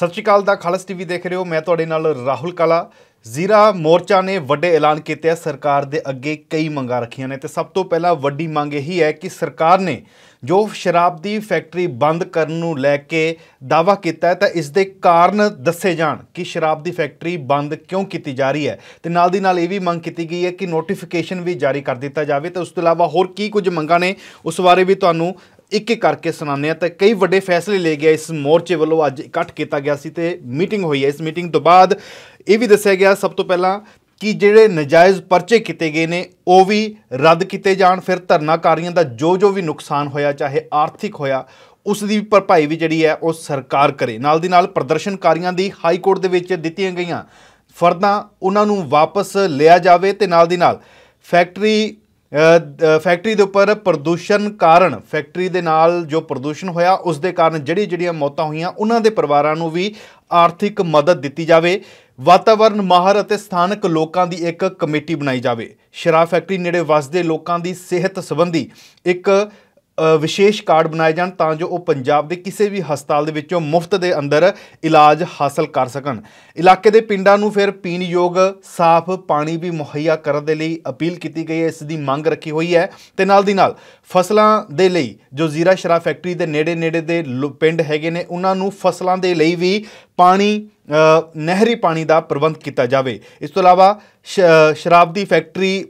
ਸਤਿ ਸ਼੍ਰੀ ਅਕਾਲ ਦਾ ਖਾਲਸ ਟੀਵੀ ਦੇਖ ਰਹੇ ਹੋ ਮੈਂ ਤੁਹਾਡੇ ਨਾਲ ਰਾਹੁਲ ਕਲਾ ਜ਼ੀਰਾ ਮੋਰਚਾ ਨੇ ਵੱਡੇ ਐਲਾਨ ਕੀਤੇ ਆ ਸਰਕਾਰ ਦੇ ਅੱਗੇ ਕਈ ਮੰਗਾਂ ਰੱਖੀਆਂ ਨੇ ਤੇ ਸਭ ਤੋਂ ਪਹਿਲਾਂ ਵੱਡੀ ਮੰਗ ਇਹੀ ਹੈ ਕਿ ਸਰਕਾਰ ਨੇ ਜੋ ਸ਼ਰਾਬ ਦੀ ਫੈਕਟਰੀ ਬੰਦ ਕਰਨ ਨੂੰ ਲੈ ਕੇ ਦਾਵਾ ਕੀਤਾ ਹੈ ਤਾਂ ਇਸ ਦੇ ਕਾਰਨ ਦੱਸੇ ਜਾਣ ਕਿ ਸ਼ਰਾਬ ਦੀ ਫੈਕਟਰੀ ਬੰਦ ਕਿਉਂ ਕੀਤੀ ਜਾ ਰਹੀ ਹੈ ਤੇ ਨਾਲ ਦੀ ਨਾਲ ਇਹ ਵੀ ਮੰਗ ਕੀਤੀ ਗਈ ਹੈ ਕਿ ਨੋਟੀਫਿਕੇਸ਼ਨ ਵੀ ਜਾਰੀ ਕਰ ਦਿੱਤਾ ਜਾਵੇ ਤੇ ਉਸ ਤੋਂ ਇਲਾਵਾ ਹੋਰ ਕੀ ਕੁਝ ਮੰਗਾਂ ਨੇ ਉਸ ਬਾਰੇ ਵੀ ਤੁਹਾਨੂੰ ਇੱਕ ਇੱਕ ਕਰਕੇ ਸੁਣਾਉਂਦੇ ਆ ਤਾਂ ਕਈ ਵੱਡੇ ਫੈਸਲੇ ਲੈ ਗਿਆ ਇਸ ਮੋਰਚੇ ਵੱਲੋਂ ਅੱਜ ਇਕੱਠ ਕੀਤਾ ਗਿਆ ਸੀ ਤੇ ਮੀਟਿੰਗ ਹੋਈ ਹੈ ਇਸ ਮੀਟਿੰਗ ਤੋਂ ਬਾਅਦ ਇਹ ਵੀ ਦੱਸਿਆ ਗਿਆ ਸਭ ਤੋਂ ਪਹਿਲਾਂ ਕਿ ਜਿਹੜੇ ਨਜਾਇਜ਼ ਪਰਚੇ ਕੀਤੇ ਗਏ ਨੇ ਉਹ ਵੀ ਰੱਦ ਕੀਤੇ ਜਾਣ ਫਿਰ ਧਰਨਾਕਾਰੀਆਂ ਦਾ ਜੋ ਜੋ ਵੀ ਨੁਕਸਾਨ ਹੋਇਆ ਚਾਹੇ ਆਰਥਿਕ ਹੋਇਆ ਉਸ ਦੀ ਭਰਪਾਈ ਵੀ ਜਿਹੜੀ ਹੈ ਉਹ ਸਰਕਾਰ ਕਰੇ ਨਾਲ ਦੀ ਨਾਲ ਪ੍ਰਦਰਸ਼ਨਕਾਰੀਆਂ ਦੀ ਹਾਈ ਕੋਰਟ ਦੇ ਵਿੱਚ ਦਿੱਤੀਆਂ ਗਈਆਂ ਫਰਦਾਂ ਉਹਨਾਂ ਨੂੰ ਵਾਪਸ ਲਿਆ ਜਾਵੇ ਤੇ ਨਾਲ ਦੀ ਨਾਲ ਫੈਕਟਰੀ ਫੈਕਟਰੀ ਦੇ ਉੱਪਰ ਪ੍ਰਦੂਸ਼ਣ ਕਾਰਨ ਫੈਕਟਰੀ ਦੇ ਨਾਲ ਜੋ ਪ੍ਰਦੂਸ਼ਣ ਹੋਇਆ ਉਸ ਦੇ ਕਾਰਨ ਜਿਹੜੀ ਜਿਹੜੀਆਂ ਮੌਤਾਂ ਹੋਈਆਂ ਉਹਨਾਂ ਦੇ ਪਰਿਵਾਰਾਂ ਨੂੰ ਵੀ ਆਰਥਿਕ ਮਦਦ ਦਿੱਤੀ ਜਾਵੇ ਵਾਤਾਵਰਣ ਮਾਹਰ ਅਤੇ ਸਥਾਨਕ ਲੋਕਾਂ ਦੀ ਇੱਕ ਕਮੇਟੀ ਬਣਾਈ ਜਾਵੇ ਸ਼ਰਾਬ ਫੈਕਟਰੀ ਨੇੜੇ ਵਸਦੇ ਲੋਕਾਂ ਦੀ ਸਿਹਤ ਸੰਬੰਧੀ ਇੱਕ ਵਿਸ਼ੇਸ਼ ਕਾਰਡ ਬਣਾਏ ਜਾਣ ਤਾਂ ਜੋ ਉਹ ਪੰਜਾਬ ਦੇ ਕਿਸੇ ਵੀ ਹਸਪਤਾਲ ਦੇ ਵਿੱਚੋਂ ਮੁਫਤ ਦੇ ਅੰਦਰ ਇਲਾਜ ਹਾਸਲ ਕਰ ਸਕਣ ਇਲਾਕੇ ਦੇ ਪਿੰਡਾਂ ਨੂੰ ਫਿਰ ਪੀਣ ਯੋਗ ਸਾਫ਼ ਪਾਣੀ ਵੀ ਮੁਹੱਈਆ ਕਰਨ ਦੇ ਲਈ ਅਪੀਲ ਕੀਤੀ ਗਈ ਹੈ ਇਸ ਦੀ ਮੰਗ ਰੱਖੀ ਹੋਈ ਹੈ ਤੇ ਨਾਲ ਦੀ ਨਾਲ ਫਸਲਾਂ ਦੇ ਲਈ ਜੋ ਜ਼ੀਰਾ ਸ਼ਰਾ ਫੈਕਟਰੀ ਦੇ ਨੇੜੇ ਨੇੜੇ ਦੇ ਪਿੰਡ ਹੈਗੇ ਨੇ ਉਹਨਾਂ ਨੂੰ ਫਸਲਾਂ ਦੇ ਲਈ ਵੀ ਪਾਣੀ ਨਹਿਰੀ ਪਾਣੀ ਦਾ ਪ੍ਰਬੰਧ ਕੀਤਾ ਜਾਵੇ ਇਸ ਤੋਂ ਇਲਾਵਾ ਸ਼ਰਾਬ ਦੀ ਫੈਕਟਰੀ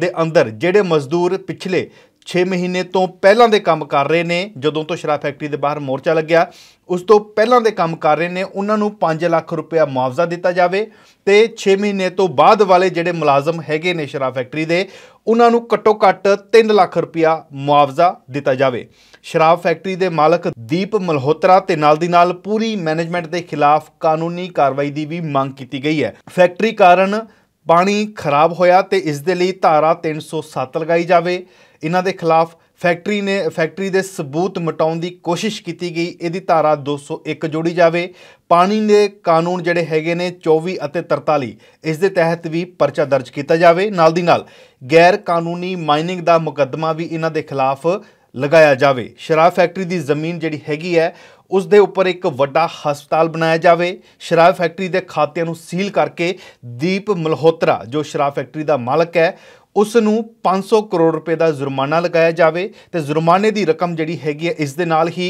ਦੇ ਅੰਦਰ ਜਿਹੜੇ ਮਜ਼ਦੂਰ ਪਿਛਲੇ 6 ਮਹੀਨੇ ਤੋਂ ਪਹਿਲਾਂ ਦੇ ਕੰਮ ਕਰ ਰਹੇ ਨੇ ਜਦੋਂ ਤੋਂ ਸ਼ਰਾਬ ਫੈਕਟਰੀ ਦੇ ਬਾਹਰ ਮੋਰਚਾ ਲੱਗਿਆ ਉਸ ਤੋਂ ਪਹਿਲਾਂ ਦੇ ਕੰਮ ਕਰ ਰਹੇ ਨੇ ਉਹਨਾਂ ਨੂੰ 5 ਲੱਖ ਰੁਪਇਆ ਮੁਆਵਜ਼ਾ ਦਿੱਤਾ ਜਾਵੇ ਤੇ 6 ਮਹੀਨੇ ਤੋਂ ਬਾਅਦ ਵਾਲੇ ਜਿਹੜੇ ਮੁਲਾਜ਼ਮ ਹੈਗੇ ਨੇ ਸ਼ਰਾਬ ਫੈਕਟਰੀ ਦੇ ਉਹਨਾਂ ਨੂੰ ਘੱਟੋ ਘੱਟ 3 ਲੱਖ ਰੁਪਇਆ ਮੁਆਵਜ਼ਾ ਦਿੱਤਾ ਜਾਵੇ ਸ਼ਰਾਬ ਫੈਕਟਰੀ ਦੇ ਮਾਲਕ ਦੀਪ ਮਲਹੋਤਰਾ ਤੇ ਨਾਲ ਦੀ ਨਾਲ ਪੂਰੀ ਮੈਨੇਜਮੈਂਟ ਦੇ ਖਿਲਾਫ ਕਾਨੂੰਨੀ ਕਾਰਵਾਈ ਦੀ ਵੀ ਮੰਗ ਕੀਤੀ ਗਈ ਹੈ ਫੈਕਟਰੀ ਕਾਰਨ ਪਾਣੀ ਖਰਾਬ ਹੋਇਆ ਤੇ ਇਸ ਦੇ ਲਈ ਧਾਰਾ 307 ਲਗਾਈ ਜਾਵੇ ਇਹਨਾਂ ਦੇ ਖਿਲਾਫ ਫੈਕਟਰੀ ਨੇ ਫੈਕਟਰੀ ਦੇ ਸਬੂਤ ਮਟਾਉਣ ਦੀ ਕੋਸ਼ਿਸ਼ ਕੀਤੀ ਗਈ ਇਹਦੀ ਧਾਰਾ 201 ਜੋੜੀ ਜਾਵੇ ਪਾਣੀ ਦੇ ਕਾਨੂੰਨ ਜਿਹੜੇ ਹੈਗੇ ਨੇ 24 ਅਤੇ 43 ਇਸ ਦੇ ਤਹਿਤ ਵੀ ਪਰਚਾ ਦਰਜ ਕੀਤਾ ਜਾਵੇ ਨਾਲ ਦੀ ਨਾਲ ਗੈਰ ਕਾਨੂੰਨੀ ਮਾਈਨਿੰਗ ਦਾ ਮੁਕੱਦਮਾ ਵੀ ਇਹਨਾਂ ਦੇ ਖਿਲਾਫ ਲਗਾਇਆ ਜਾਵੇ ਸ਼ਰਾਬ ਫੈਕਟਰੀ ਦੀ ਜ਼ਮੀਨ ਜਿਹੜੀ ਹੈਗੀ ਹੈ ਉਸ ਦੇ ਉੱਪਰ ਇੱਕ ਵੱਡਾ ਹਸਪਤਾਲ ਬਣਾਇਆ ਜਾਵੇ ਸ਼ਰਾਬ ਫੈਕਟਰੀ ਦੇ ਖਾਤਿਆਂ ਨੂੰ ਸੀਲ ਕਰਕੇ ਦੀਪ ਮਲਹੋਤਰਾ ਜੋ ਸ਼ਰਾਬ ਫੈਕਟਰੀ ਦਾ ਮਾਲਕ ਹੈ ਉਸ ਨੂੰ 500 ਕਰੋੜ ਰੁਪਏ ਦਾ ਜੁਰਮਾਨਾ ਲਗਾਇਆ ਜਾਵੇ ਤੇ ਜੁਰਮਾਨੇ ਦੀ ਰਕਮ ਜਿਹੜੀ ਹੈਗੀ ਹੈ ਇਸ ਦੇ ਨਾਲ ਹੀ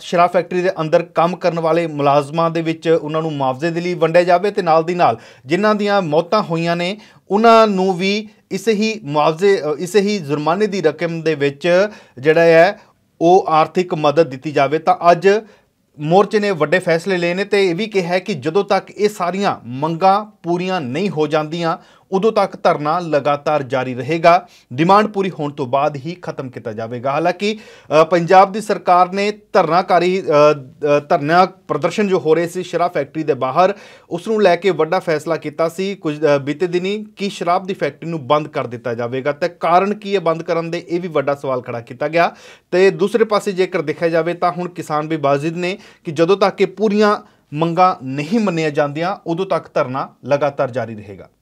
ਸ਼ਰਾਬ ਫੈਕਟਰੀ ਦੇ ਅੰਦਰ ਕੰਮ ਕਰਨ ਵਾਲੇ ਮੁਲਾਜ਼ਮਾਂ ਦੇ ਵਿੱਚ ਉਹਨਾਂ ਨੂੰ ਮੁਆਵਜ਼ੇ ਦੇ ਲਈ ਵੰਡਿਆ ਜਾਵੇ ਤੇ ਨਾਲ ਦੀ ਨਾਲ ਜਿਨ੍ਹਾਂ ਦੀਆਂ ਮੌਤਾਂ ਹੋਈਆਂ ਨੇ ਉਹਨਾਂ ਨੂੰ ਵੀ ਇਸੇ ਹੀ ਮੁਆਵਜ਼ੇ ਇਸੇ ਹੀ ਜੁਰਮਾਨੇ ਦੀ ਰਕਮ ਦੇ ਵਿੱਚ ਜਿਹੜਾ ਹੈ ਉਹ ਆਰਥਿਕ ਮਦਦ ਦਿੱਤੀ ਜਾਵੇ ਤਾਂ ਅੱਜ ਮੋਰਚੇ ਨੇ ਵੱਡੇ ਫੈਸਲੇ ਲਏ ਨੇ ਤੇ ਇਹ ਵੀ ਕਿਹਾ ਕਿ ਜਦੋਂ ਤੱਕ ਇਹ ਸਾਰੀਆਂ ਮੰਗਾਂ ਪੂਰੀਆਂ ਨਹੀਂ ਹੋ ਜਾਂਦੀਆਂ ਉਦੋਂ ਤੱਕ ਧਰਨਾ ਲਗਾਤਾਰ ਜਾਰੀ ਰਹੇਗਾ ਡਿਮਾਂਡ ਪੂਰੀ ਹੋਣ ਤੋਂ ਬਾਅਦ ਹੀ ਖਤਮ ਕੀਤਾ ਜਾਵੇਗਾ ਹਾਲਾਂਕਿ ਪੰਜਾਬ ਦੀ ਸਰਕਾਰ ਨੇ ਧਰਨਾਕਾਰੀ ਧਰਨਾ ਪ੍ਰਦਰਸ਼ਨ ਜੋ ਹੋ ਰਹੇ ਸੀ ਸ਼ਰਾਬ ਫੈਕਟਰੀ ਦੇ ਬਾਹਰ ਉਸ ਨੂੰ ਲੈ ਕੇ ਵੱਡਾ ਫੈਸਲਾ ਕੀਤਾ ਸੀ ਕੁਝ ਬੀਤੇ ਦਿਨੀ ਕਿ ਸ਼ਰਾਬ ਦੀ ਫੈਕਟਰੀ ਨੂੰ ਬੰਦ ਕਰ ਦਿੱਤਾ ਜਾਵੇਗਾ ਤੇ ਕਾਰਨ ਕੀ ਹੈ ਬੰਦ ਕਰਨ ਦੇ ਇਹ ਵੀ ਵੱਡਾ ਸਵਾਲ ਖੜਾ ਕੀਤਾ ਗਿਆ ਤੇ ਦੂਸਰੇ ਪਾਸੇ ਜੇਕਰ ਦੇਖਿਆ ਜਾਵੇ ਤਾਂ ਹੁਣ ਕਿਸਾਨ ਵੀ ਬਾਜ਼ਿਦ ਨੇ ਕਿ ਜਦੋਂ ਤੱਕ ਇਹ ਪੂਰੀਆਂ ਮੰਗਾਂ ਨਹੀਂ ਮੰਨਿਆ ਜਾਂਦੀਆਂ ਉਦੋਂ ਤੱਕ ਧਰਨਾ ਲਗਾਤਾਰ ਜਾਰੀ ਰਹੇਗਾ